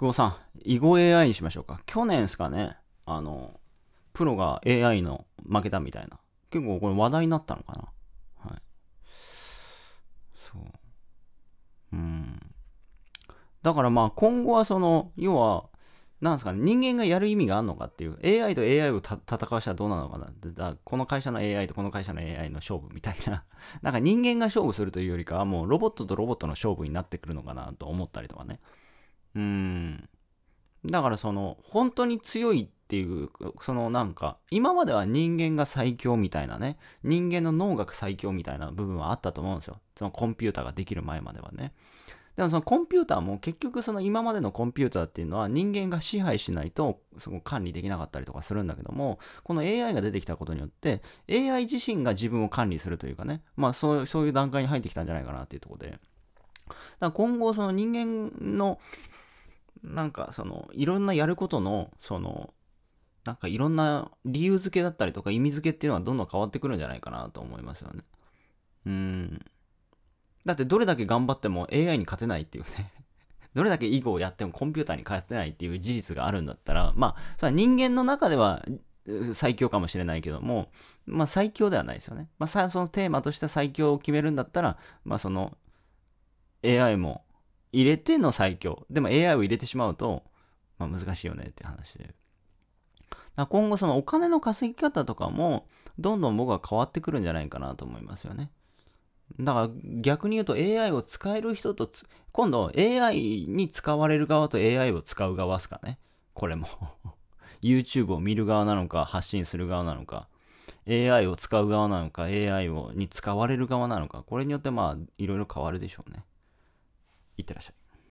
久保さん、囲碁 AI にしましょうか。去年ですかね、あの、プロが AI の負けたみたいな。結構これ話題になったのかな。はい。そう。うん。だからまあ今後はその、要は、なんですかね、人間がやる意味があるのかっていう、AI と AI を戦わしたらどうなのかな。だこの会社の AI とこの会社の AI の勝負みたいな。なんか人間が勝負するというよりかは、もうロボットとロボットの勝負になってくるのかなと思ったりとかね。だからその本当に強いっていうそのなんか今までは人間が最強みたいなね人間の脳が最強みたいな部分はあったと思うんですよそのコンピューターができる前まではねでもそのコンピューターも結局その今までのコンピューターっていうのは人間が支配しないとその管理できなかったりとかするんだけどもこの AI が出てきたことによって AI 自身が自分を管理するというかねまあそうそういう段階に入ってきたんじゃないかなっていうところでだから今後その人間のなんかそのいろんなやることのそのなんかいろんな理由付けだったりとか意味付けっていうのはどんどん変わってくるんじゃないかなと思いますよね。うん。だってどれだけ頑張っても AI に勝てないっていうね どれだけ囲碁をやってもコンピューターに勝てないっていう事実があるんだったら、まあ、それは人間の中では最強かもしれないけども、まあ最強ではないですよね。まあそのテーマとして最強を決めるんだったら、まあその AI も入れての最強。でも AI を入れてしまうと、まあ、難しいよねって話で。今後そのお金の稼ぎ方とかも、どんどん僕は変わってくるんじゃないかなと思いますよね。だから逆に言うと AI を使える人と今度 AI に使われる側と AI を使う側ですかね。これも YouTube を見る側なのか、発信する側なのか、AI を使う側なのか、AI をに使われる側なのか、これによってまあいろいろ変わるでしょうね。いってらっしゃい。